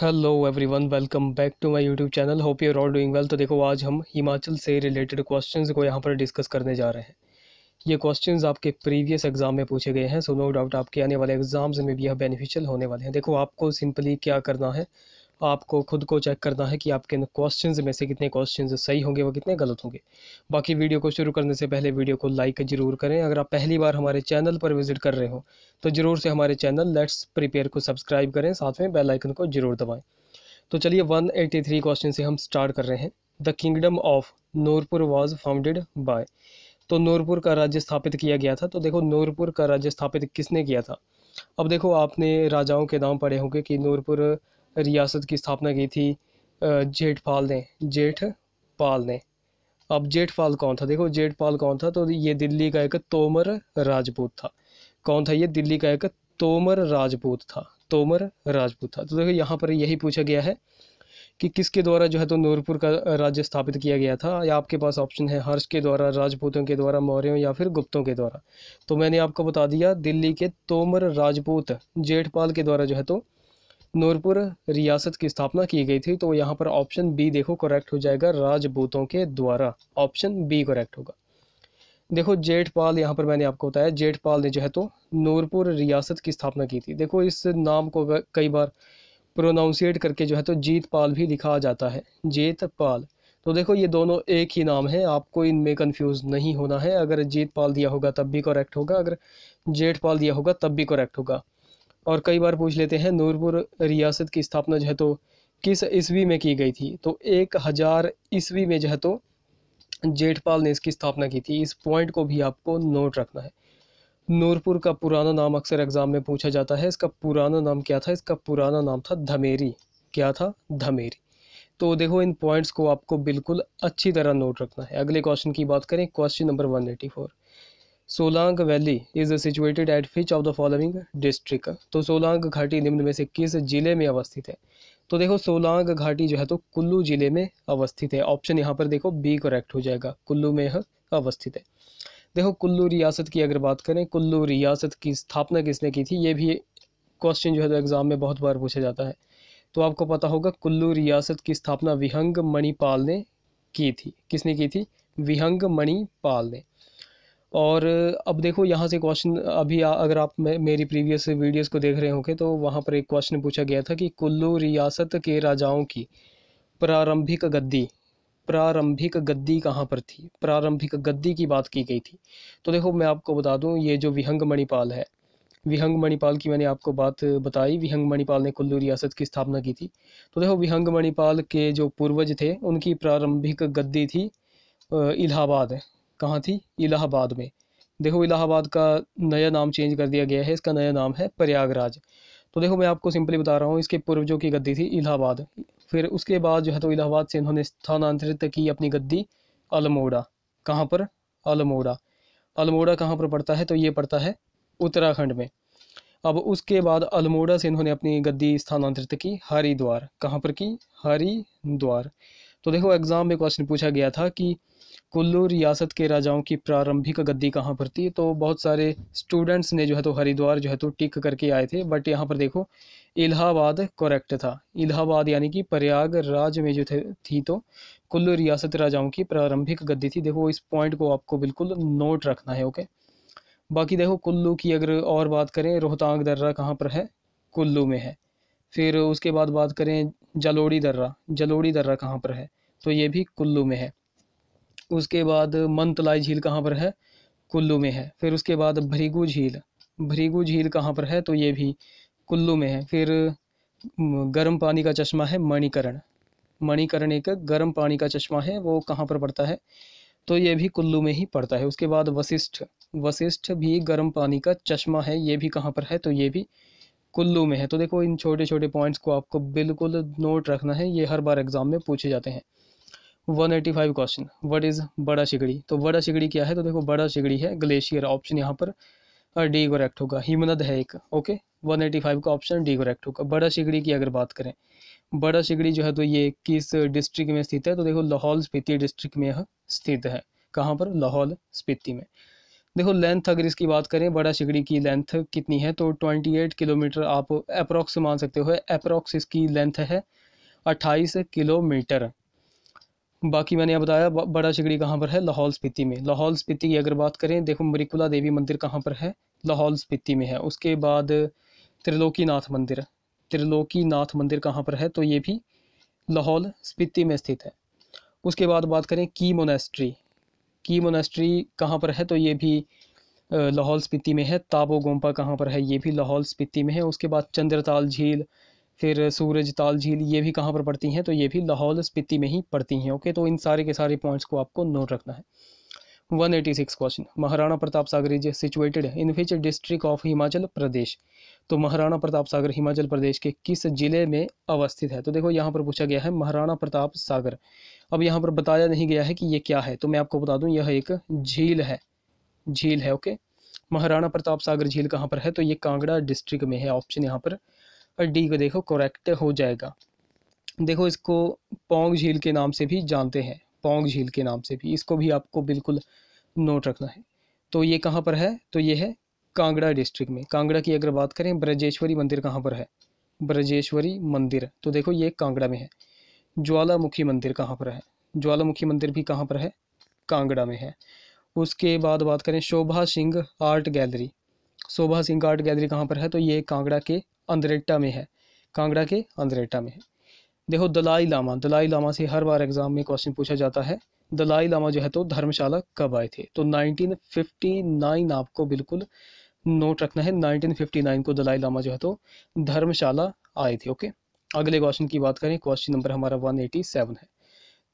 Hello everyone welcome back to my YouTube channel hope you are all doing well तो देखो आज हम हिमाचल से रिलेटेड क्वेश्चंस को यहाँ पर डिस्कस करने जा रहे हैं ये क्वेश्चंस आपके प्रीवियस एग्ज़ाम में पूछे गए हैं सो नो डाउट आपके आने वाले एग्ज़ाम्स में भी यह बेनिफिशियल होने वाले हैं देखो आपको सिंपली क्या करना है आपको खुद को चेक करना है कि आपके क्वेश्चन में से कितने क्वेश्चन सही होंगे व कितने गलत होंगे बाकी वीडियो को शुरू करने से पहले वीडियो को लाइक जरूर करें अगर आप पहली बार हमारे चैनल पर विजिट कर रहे हो तो ज़रूर से हमारे चैनल लेट्स प्रिपेयर को सब्सक्राइब करें साथ में बेलाइकन को ज़रूर दबाएँ तो चलिए थ्री क्वेश्चन से हम स्टार्ट कर रहे हैं the kingdom of Noorpur was founded by तो नूरपुर का राज्य स्थापित किया गया था तो देखो नूरपुर का राज्य स्थापित किसने किया था अब देखो आपने राजाओं के नाम पढ़े होंगे कि नूरपुर रियासत की स्थापना की थी जेठपाल ने जेठ पाल ने अब जेठपाल कौन था देखो जेठपाल कौन था तो ये दिल्ली का एक तोमर राजपूत था कौन था ये दिल्ली का एक तोमर राजपूत था तोमर राजपूत था तो देखो यहाँ पर यही पूछा गया है कि किसके द्वारा जो है तो नूरपुर का राज्य स्थापित किया गया था या आपके पास ऑप्शन है हर्ष के द्वारा राजपूतों के द्वारा मौर्यों या फिर गुप्तों के द्वारा तो मैंने आपको बता दिया दिल्ली के तोमर राजपूत जेठपाल के द्वारा जो है तो नूरपुर रियासत की स्थापना की गई थी तो यहाँ पर ऑप्शन बी देखो करेक्ट हो जाएगा राजपूतों के द्वारा ऑप्शन बी करेक्ट होगा देखो जेठपाल यहाँ पर मैंने आपको बताया जेठपाल ने जो है तो नूरपुर रियासत की स्थापना की थी देखो इस नाम को कई बार प्रोनाउंसिएट करके जो है तो जीतपाल भी लिखा जाता है जेतपाल तो देखो ये दोनों एक ही नाम है आपको इनमें कंफ्यूज नहीं होना है अगर जीतपाल दिया होगा तब भी करेक्ट होगा अगर जेठपाल दिया होगा तब भी करेक्ट होगा और कई बार पूछ लेते हैं नूरपुर रियासत की स्थापना जो है तो किस ईस्वी में की गई थी तो एक हज़ार ईस्वी में जो है तो जेठपाल ने इसकी स्थापना की थी इस पॉइंट को भी आपको नोट रखना है नूरपुर का पुराना नाम अक्सर एग्ज़ाम में पूछा जाता है इसका पुराना नाम क्या था इसका पुराना नाम था धमेरी क्या था धमेरी तो देखो इन पॉइंट्स को आपको बिल्कुल अच्छी तरह नोट रखना है अगले क्वेश्चन की बात करें question number one eighty four Solang valley is situated at which of the following district तो सोलांग घाटी निम्न में से किस जिले में अवस्थित है तो देखो सोलांग घाटी जो है तो कुल्लू जिले में अवस्थित है ऑप्शन यहाँ पर देखो बी करेक्ट हो जाएगा कुल्लू में यह अवस्थित है देखो कुल्लू रियासत की अगर बात करें कुल्लू रियासत की स्थापना किसने की थी ये भी क्वेश्चन जो है तो एग्ज़ाम में बहुत बार पूछा जाता है तो आपको पता होगा कुल्लू रियासत की स्थापना विहंग मणिपाल ने की थी किसने की थी विहंग मणिपाल ने और अब देखो यहाँ से क्वेश्चन अभी आ, अगर आप मेरी प्रीवियस वीडियोस को देख रहे होंगे तो वहाँ पर एक क्वेश्चन पूछा गया था कि कुल्लू रियासत के राजाओं की प्रारंभिक गद्दी प्रारंभिक गद्दी कहाँ पर थी प्रारंभिक गद्दी की बात की गई थी तो देखो मैं आपको बता दूँ ये जो विहंग मणिपाल है विहंग मणिपाल की मैंने आपको बात बताई विहंग मणिपाल ने कुल्लू रियासत की स्थापना की थी तो देखो विहंग मणिपाल के जो पूर्वज थे उनकी प्रारंभिक गद्दी थी इलाहाबाद कहाँ थी इलाहाबाद में देखो इलाहाबाद का नया नाम चेंज कर दिया गया है इसका नया नाम है प्रयागराज तो देखो मैं आपको सिंपली बता रहा हूँ इसके पूर्वजों की गद्दी थी इलाहाबाद फिर उसके बाद जो है तो इलाहाबाद से इन्होंने स्थानांतरित की अपनी गद्दी अल्मोड़ा कहाँ पर अल्मोड़ा अल्मोड़ा कहाँ पर पड़ता है तो ये पड़ता है उत्तराखंड में अब उसके बाद अल्मोड़ा से इन्होंने अपनी गद्दी स्थानांतरित की हरिद्वार कहाँ पर की हरिद्वार तो देखो एग्ज़ाम में क्वेश्चन पूछा गया था कि कुल्लू रियासत के राजाओं की प्रारंभिक गद्दी कहाँ पर थी तो बहुत सारे स्टूडेंट्स ने जो है तो हरिद्वार जो है तो टिक करके आए थे बट यहाँ पर देखो इलाहाबाद करेक्ट था इलाहाबाद यानी कि प्रयागराज में जो थे थी तो कुल्लू रियासत राजाओं की प्रारंभिक गद्दी थी देखो इस पॉइंट को आपको बिल्कुल नोट रखना है ओके बाकी देखो कुल्लू की अगर और बात करें रोहतांग दर्रा कहाँ पर है कुल्लू में है फिर उसके बाद बात करें जलोड़ी दर्रा जलोड़ी दर्रा कहाँ पर है तो ये भी कुल्लू में है उसके बाद मंतलाई झील कहाँ पर है कुल्लू में है फिर उसके बाद भरीगू झील भरीगू झील कहाँ पर है तो ये भी कुल्लू में है फिर गर्म पानी का चश्मा है मणिकरण मणिकरण एक गर्म पानी का चश्मा है वो कहाँ पर पड़ता है तो ये भी कुल्लू में ही पड़ता है उसके बाद वशिष्ठ वशिष्ठ भी गर्म पानी का चश्मा है ये भी कहाँ पर है तो ये भी कुल्लू में है तो देखो इन छोटे छोटे पॉइंट्स को आपको बिल्कुल नोट रखना है ये हर बार एग्ज़ाम में पूछे जाते हैं 185 क्वेश्चन व्हाट इज़ बड़ा शिगड़ी तो बड़ा शिगड़ी क्या है तो देखो बड़ा शिगड़ी है ग्लेशियर ऑप्शन यहाँ पर डी करेक्ट होगा हिमनद है एक ओके 185 का ऑप्शन डी करेक्ट होगा बड़ा शिगड़ी की अगर बात करें बड़ा शिगड़ी जो है तो ये किस डिस्ट्रिक्ट में स्थित है तो देखो लाहौल स्पीति डिस्ट्रिक्ट में यह स्थित है कहाँ पर लाहौल स्पीति में देखो लेंथ अगर इसकी बात करें बड़ा शिकड़ी की लेंथ कितनी है तो 28 किलोमीटर आप अप्रोक्स मान सकते हो अप्रोक्स इसकी लेंथ है 28 किलोमीटर बाकी मैंने यहाँ बताया बड़ा शिकड़ी कहाँ पर है लाहौल स्पीति में लाहौल स्पीति की अगर बात करें देखो मरिकुला देवी मंदिर कहाँ पर है लाहौल स्पीति में है उसके बाद त्रिलोकीनाथ मंदिर त्रिलोकीनाथ मंदिर कहाँ पर है तो ये भी लाहौल स्पीति में स्थित है उसके बाद बात करें की मोनेस्ट्री की मोनास्ट्री कहाँ पर है तो ये भी लाहौल स्पीति में है ताबो गोम्पा कहाँ पर है ये भी लाहौल स्पीति में है उसके बाद चंद्रताल झील फिर सूरज ताल झील ये भी कहाँ पर पड़ती हैं तो ये भी लाहौल स्पीति में ही पड़ती हैं ओके तो इन सारे के सारे पॉइंट्स को आपको नोट रखना है 186 question Maharana Pratap Sagar is situated in which district of Himachal Pradesh तो महाराणा प्रताप सागर हिमाचल प्रदेश के किस जिले में अवस्थित है तो देखो यहाँ पर पूछा गया है महाराणा प्रताप सागर अब यहाँ पर बताया नहीं गया है कि ये क्या है तो मैं आपको बता दूँ यह एक झील है झील है ओके महाराणा प्रताप सागर झील कहाँ पर है तो ये कांगड़ा डिस्ट्रिक्ट में है ऑप्शन यहाँ पर डी को देखो करेक्ट हो जाएगा देखो इसको पोंग झील के नाम से भी जानते हैं पोंग झील के नाम से भी इसको भी आपको बिल्कुल नोट रखना है तो ये कहाँ पर है तो ये है कांगड़ा डिस्ट्रिक्ट में कांगड़ा की अगर बात करें ब्रजेश्वरी मंदिर कहाँ पर है ब्रजेश्वरी मंदिर तो देखो ये कांगड़ा में है ज्वालामुखी मंदिर कहाँ पर है ज्वालामुखी मंदिर भी कहाँ पर है कांगड़ा में है उसके बाद बात करें Shobha Singh art gallery Shobha Singh art gallery कहाँ पर है तो ये कांगड़ा के अंदरेटा में है कांगड़ा के अंदरेटा में है देखो दलाई लामा दलाई लामा से हर बार एग्ज़ाम में क्वेश्चन पूछा जाता है दलाई लामा जो है तो धर्मशाला कब आए थे तो 1959 आपको बिल्कुल नोट रखना है 1959 को दलाई लामा जो है तो धर्मशाला आए थे ओके अगले क्वेश्चन की बात करें क्वेश्चन नंबर हमारा सेवन है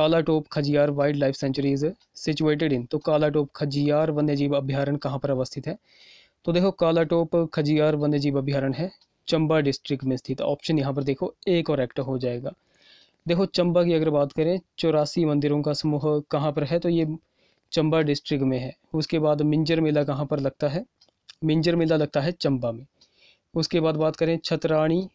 Kala Top Khajjiar wildlife sanctuary is situated in तो काला टोप खजियार वन्यजीव अभ्यारण्य कहाँ पर अवस्थित है तो देखो काला टोप खजियार वन्यजीव अभ्यारण्य है चंबा डिस्ट्रिक्ट में स्थित ऑप्शन यहाँ पर देखो ए करेक्ट हो जाएगा देखो चंबा की अगर बात करें चौरासी मंदिरों का समूह कहाँ पर है तो ये चंबा डिस्ट्रिक्ट में है उसके बाद मिंजर मेला कहाँ पर लगता है मिंजर मेला लगता है चंबा में उसके बाद बात करें छतराणी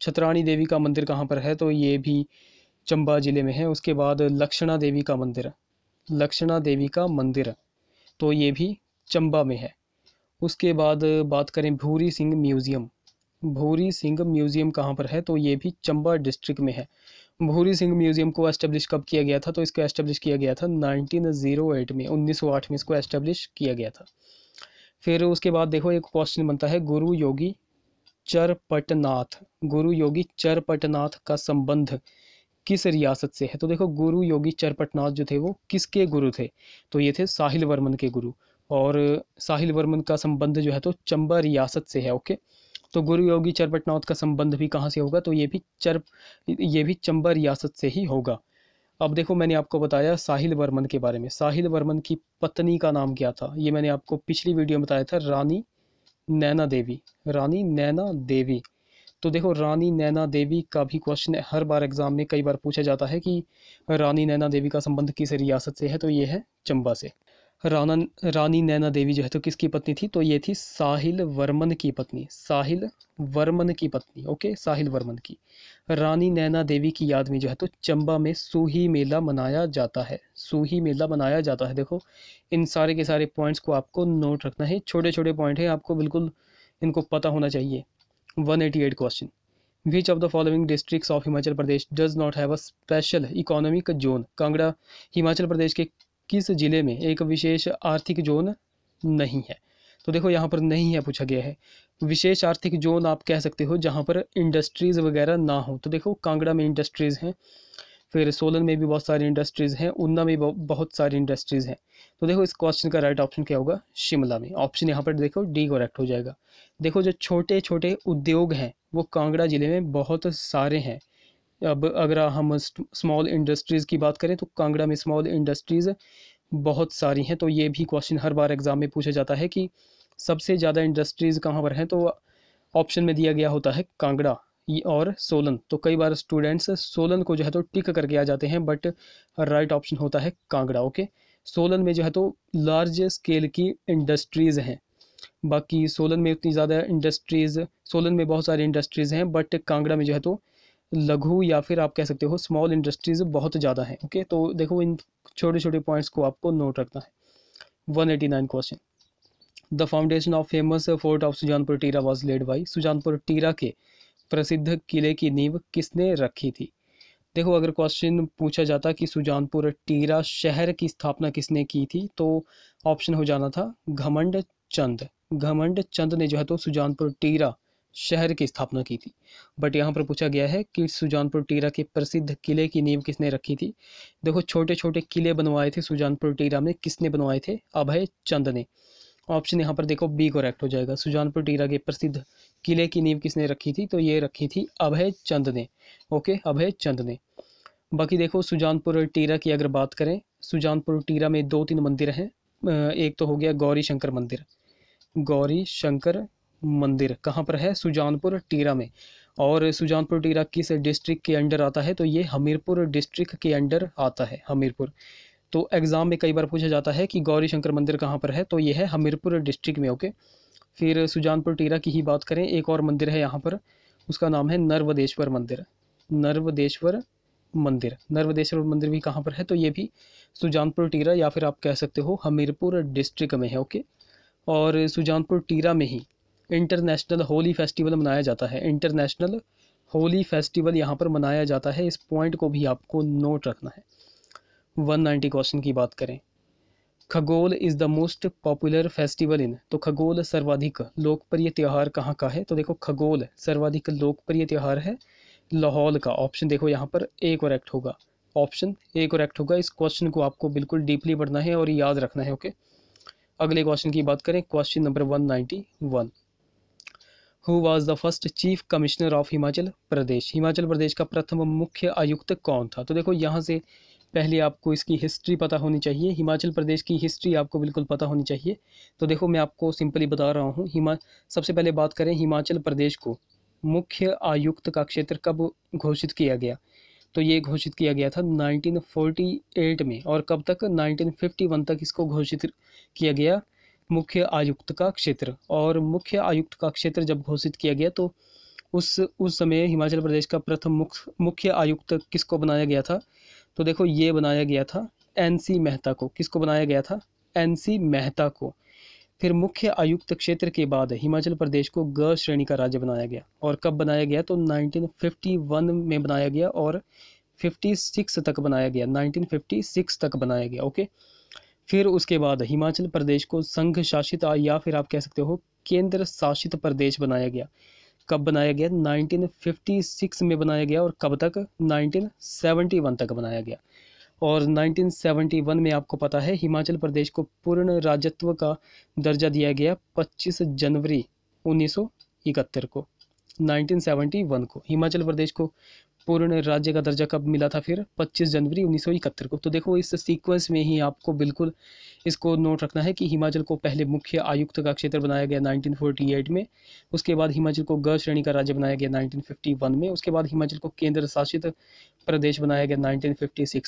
छतराणी देवी का मंदिर कहाँ पर है तो ये भी चंबा ज़िले में है उसके बाद लक्षणा देवी का मंदिर लक्षणा देवी का मंदिर तो ये भी चंबा में है उसके बाद बात करें भूरी सिंह म्यूज़ियम भूरी सिंह म्यूज़ियम कहाँ पर है तो ये भी चंबा डिस्ट्रिक्ट में है भूरी सिंह म्यूज़ियम को एस्टेब्लिश कब किया गया था तो इसको एस्टेब्लिश किया गया था 1908 में 1908 में इसको एस्टेब्लिश किया गया था फिर उसके बाद देखो एक क्वेश्चन बनता है गुरु योगी चरपटनाथ गुरु योगी चरपटनाथ का संबंध किस रियासत से है तो देखो गुरु योगी चरपटनाथ जो थे वो किसके गुरु थे तो ये थे साहिल वर्मन के गुरु और साहिल वर्मन का संबंध जो है तो चंबा रियासत से है ओके okay? तो गुरु योगी चरपटनाथ का संबंध भी कहाँ से होगा तो ये भी चर ये भी चंबा रियासत से ही होगा अब देखो मैंने आपको बताया साहिल वर्मन के बारे में साहिल वर्मन की पत्नी का नाम क्या था ये मैंने आपको पिछली वीडियो में बताया था रानी नैना देवी रानी नैना देवी तो देखो रानी नैना देवी का भी क्वेश्चन हर बार एग्ज़ाम में कई बार पूछा जाता है कि रानी नैना देवी का संबंध किस रियासत से है तो ये है चंबा से राना रानी नैना देवी जो है तो किसकी पत्नी थी तो ये थी साहिल वर्मन की पत्नी साहिल वर्मन की पत्नी ओके साहिल वर्मन की रानी नैना देवी की याद में जो है तो चंबा में सूही मेला मनाया जाता है सूही मेला मनाया जाता है देखो इन सारे के सारे पॉइंट्स को आपको नोट रखना है छोटे छोटे पॉइंट हैं आपको बिल्कुल इनको पता होना चाहिए one eighty eight question which of the following district of Himachal Pradesh does not have a special economic zone Kangra Himachal Pradesh के किस ज़िले में एक विशेष आर्थिक जोन नहीं है तो देखो यहाँ पर नहीं है पूछा गया है विशेष आर्थिक जोन आप कह सकते हो जहाँ पर इंडस्ट्रीज़ वगैरह ना हो तो देखो कांगड़ा में इंडस्ट्रीज़ हैं फिर सोलन में भी बहुत सारी इंडस्ट्रीज़ हैं ऊना में बहुत सारी इंडस्ट्रीज़ हैं तो देखो इस क्वेश्चन का राइट ऑप्शन क्या होगा शिमला में ऑप्शन यहाँ पर देखो डी करेक्ट हो जाएगा देखो जो छोटे छोटे उद्योग हैं वो कांगड़ा ज़िले में बहुत सारे हैं अब अगर हम स्मॉल इंडस्ट्रीज़ की बात करें तो कांगड़ा में स्मॉल इंडस्ट्रीज़ बहुत सारी हैं तो ये भी क्वेश्चन हर बार एग्ज़ाम में पूछा जाता है कि सबसे ज़्यादा इंडस्ट्रीज़ कहाँ पर हैं तो ऑप्शन में दिया गया होता है कांगड़ा और सोलन तो कई बार स्टूडेंट्स सोलन को जो है तो टिक करके आ जाते हैं बट राइट ऑप्शन होता है कांगड़ा ओके सोलन में जो है तो लार्ज स्केल की इंडस्ट्रीज़ हैं बाकी सोलन में उतनी ज़्यादा इंडस्ट्रीज़ सोलन में बहुत सारी इंडस्ट्रीज़ हैं बट कांगड़ा में जो है तो लघु या फिर आप कह सकते हो स्मॉल इंडस्ट्रीज़ बहुत ज़्यादा हैं ओके तो देखो इन छोटे छोटे पॉइंट्स को आपको नोट रखना है one eighty nine question the foundation of famous fort of Sujanpur Tira was laid by Sujanpur Tira के प्रसिद्ध किले की नींव किसने रखी थी देखो अगर क्वेश्चन पूछा जाता कि सुजानपुर टीरा शहर की स्थापना किसने की थी तो ऑप्शन हो जाना था घमंड चंद घमंड चंद ने जो है तो सुजानपुर टीरा शहर की स्थापना की थी बट यहाँ पर पूछा गया है कि सुजानपुर टीरा के प्रसिद्ध किले की नींव किसने रखी थी देखो छोटे छोटे किले बनवाए थे सुजानपुर टीरा में किसने बनवाए थे अभय चंद ने ऑप्शन यहाँ पर देखो बी करेक्ट हो जाएगा सुजानपुर टीरा के प्रसिद्ध किले की नींव किसने रखी थी तो ये रखी थी अभय चंद ने ओके अभय चंद ने बाकी देखो सुजानपुर टीरा की अगर बात करें सुजानपुर टीरा में दो तीन मंदिर हैं एक तो हो गया गौरी शंकर मंदिर गौरी शंकर मंदिर कहाँ पर है सुजानपुर टीरा में और सुजानपुर टीरा किस डिस्ट्रिक्ट के अंडर आता है तो ये हमीरपुर डिस्ट्रिक्ट के अंडर आता है हमीरपुर तो एग्ज़ाम में कई बार पूछा जाता है कि गौरी शंकर मंदिर कहाँ पर है तो ये है हमीरपुर डिस्ट्रिक्ट में ओके फिर सुजानपुर टीरा की ही बात करें एक और मंदिर है यहाँ पर उसका नाम है नर्वदेश्वर मंदिर नर्वदेश्वर मंदिर नर्वदेश्वर मंदिर भी कहाँ पर है तो ये भी सुजानपुर टीरा या फिर आप कह सकते हो हमीरपुर डिस्ट्रिक्ट में है ओके और सुजानपुर टीरा में ही इंटरनेशनल होली फेस्टिवल मनाया जाता है इंटरनेशनल होली फेस्टिवल यहाँ पर मनाया जाता है इस पॉइंट को भी आपको नोट रखना है 190 क्वेश्चन की बात करें Khagol is the most popular festival in तो खगोल सर्वाधिक लोकप्रिय त्यौहार कहाँ का है तो देखो खगोल सर्वाधिक लोकप्रिय त्यौहार है लाहौल का ऑप्शन देखो यहाँ पर ए करेक्ट होगा ऑप्शन ए करेक्ट होगा इस क्वेश्चन को आपको बिल्कुल डीपली पढ़ना है और याद रखना है ओके अगले क्वेश्चन की बात करें question number one ninety one who was the first chief commissioner of Himachal Pradesh Himachal Pradesh का प्रथम मुख्य आयुक्त कौन था तो देखो यहाँ से पहले आपको इसकी हिस्ट्री पता होनी चाहिए हिमाचल प्रदेश की हिस्ट्री आपको बिल्कुल पता होनी चाहिए तो देखो मैं आपको सिंपली बता रहा हूँ हिमा सबसे पहले बात करें हिमाचल प्रदेश को मुख्य आयुक्त का क्षेत्र कब घोषित किया गया तो ये घोषित किया गया था 1948 में और कब तक 1951 तक इसको घोषित किया गया मुख्य आयुक्त का क्षेत्र और मुख्य आयुक्त का क्षेत्र जब घोषित किया गया तो उस उस समय हिमाचल प्रदेश का प्रथम मुख्य मुख्य आयुक्त किसको बनाया गया था तो देखो ये बनाया गया था एन सी मेहता को किसको बनाया गया था एन सी मेहता को फिर मुख्य आयुक्त क्षेत्र के बाद हिमाचल प्रदेश को ग श्रेणी का राज्य बनाया गया और कब बनाया गया तो 1951 में बनाया गया और 56 तक बनाया गया 1956 तक बनाया गया ओके okay? फिर उसके बाद हिमाचल प्रदेश को संघ शासित या फिर आप कह सकते हो केंद्र शासित प्रदेश बनाया गया कब बनाया गया 1956 में बनाया गया और कब तक 1971 तक बनाया गया और 1971 में आपको पता है हिमाचल प्रदेश को पूर्ण राजत्व का दर्जा दिया गया 25 जनवरी 1971 को 1971 को हिमाचल प्रदेश को पूर्ण राज्य का दर्जा कब मिला था फिर 25 जनवरी उन्नीस को तो देखो इस सीक्वेंस में ही आपको बिल्कुल इसको नोट रखना है कि हिमाचल को पहले मुख्य आयुक्त का क्षेत्र बनाया गया 1948 में उसके बाद हिमाचल को ग श्रेणी का राज्य बनाया गया 1951 में उसके बाद हिमाचल को केंद्र शासित प्रदेश बनाया गया नाइनटीन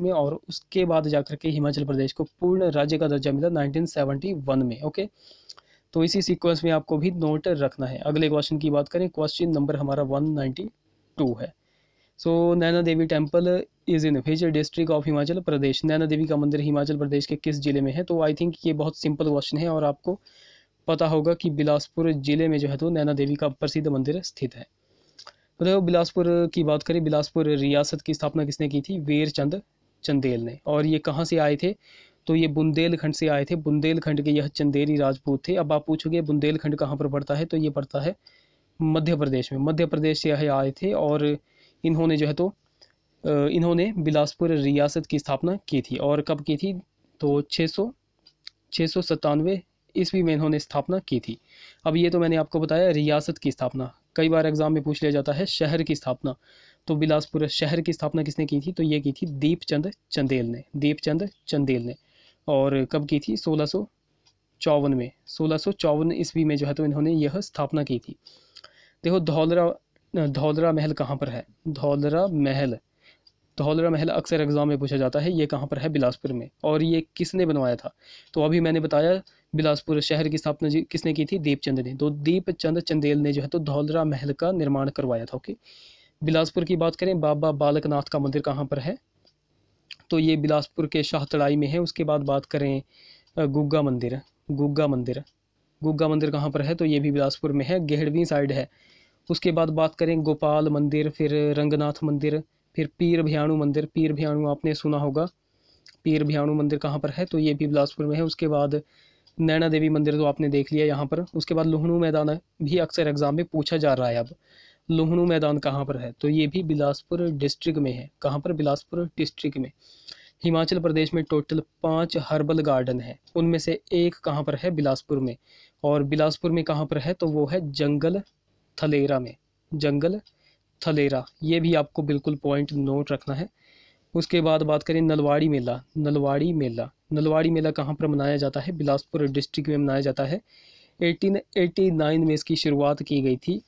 में और उसके बाद जाकर के हिमाचल प्रदेश को पूर्ण राज्य का दर्जा मिला नाइनटीन में ओके तो इसी सीक्वेंस में आपको भी नोट रखना है अगले क्वेश्चन की बात करें क्वेश्चन नंबर हमारा वन है so Naina Devi temple is in which district of Himachal Pradesh Naina Devi का मंदिर हिमाचल प्रदेश के किस ज़िले में है तो आई थिंक ये बहुत सिंपल क्वेश्चन है और आपको पता होगा कि बिलासपुर ज़िले में जो है तो नैना देवी का प्रसिद्ध मंदिर स्थित है तो देखो बिलासपुर की बात करें बिलासपुर रियासत की स्थापना किसने की थी वीर चंद चंदेल ने और ये कहाँ से आए थे तो ये बुंदेलखंड से आए थे बुंदेलखंड के यह चंदेरी राजपूत थे अब आप पूछोगे बुंदेलखंड कहाँ पर पड़ता है तो ये पड़ता है मध्य प्रदेश में मध्य प्रदेश से यह आए थे और इन्होंने जो है तो इन्होंने बिलासपुर रियासत की स्थापना की थी और कब की थी तो छः सौ छः ईस्वी में इन्होंने स्थापना की थी अब ये तो मैंने आपको बताया रियासत की स्थापना कई बार एग्ज़ाम में पूछ लिया जाता है शहर की स्थापना तो बिलासपुर शहर की स्थापना किसने की थी तो ये की थी दीपचंद चंदेल ने दीपचंद चंदेल ने और कब की थी सोलह सौ चौवन में सोलह सौ चौवन ईस्वी में जो है तो इन्होंने यह स्थापना की थी देखो धौलरा धौलरा महल कहाँ पर है धौलरा महल धौलरा महल अक्सर एग्ज़ाम में पूछा जाता है ये कहाँ पर है बिलासपुर में और ये किसने बनवाया था तो अभी मैंने बताया बिलासपुर शहर की स्थापना जी किसने की थी दीपचंद ने तो दीपचंद चंदेल ने जो है तो धौलरा महल का निर्माण करवाया था ओके बिलासपुर की बात करें बाबा बालकनाथ का मंदिर कहाँ पर है तो ये बिलासपुर के शाहतड़ाई में है उसके बाद बात करें गुग्गा मंदिर गुग्गा मंदिर गुग्गा मंदिर कहाँ पर है तो ये भी बिलासपुर में है गेहड़वीं साइड है उसके बाद बात करें गोपाल मंदिर फिर रंगनाथ मंदिर फिर पीर भयाणु मंदिर पीर भयाणु आपने सुना होगा पीर भयाणु मंदिर कहाँ पर है तो ये भी बिलासपुर में है उसके बाद नैना देवी मंदिर तो आपने देख लिया यहाँ पर उसके बाद लोहनू मैदान भी अक्सर एग्ज़ाम में पूछा जा रहा है अब लोहनू मैदान कहाँ पर है तो ये भी बिलासपुर डिस्ट्रिक्ट में है कहाँ पर बिलासपुर डिस्ट्रिक्ट में हिमाचल प्रदेश में टोटल पाँच हर्बल गार्डन है उनमें से एक कहाँ पर है बिलासपुर में और बिलासपुर में कहाँ पर है तो वो है जंगल थलेरा में जंगल थलेरा ये भी आपको बिल्कुल पॉइंट नोट रखना है उसके बाद बात करें नलवाड़ी मेला नलवाड़ी मेला नलवाड़ी मेला कहाँ पर मनाया जाता है बिलासपुर डिस्ट्रिक्ट में मनाया जाता है 1889 में इसकी शुरुआत की गई थी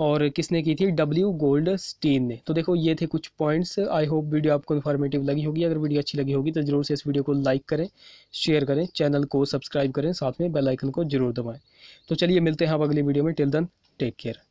और किसने की थी डब्ल्यू गोल्ड स्टीन ने तो देखो ये थे कुछ पॉइंट्स आई होप वीडियो आपको इन्फॉर्मेटिव लगी होगी अगर वीडियो अच्छी लगी होगी तो ज़रूर से इस वीडियो को लाइक करें शेयर करें चैनल को सब्सक्राइब करें साथ में बेलाइकन को जरूर दबाएँ तो चलिए मिलते हैं आप अगली वीडियो में टिल दन टेक केयर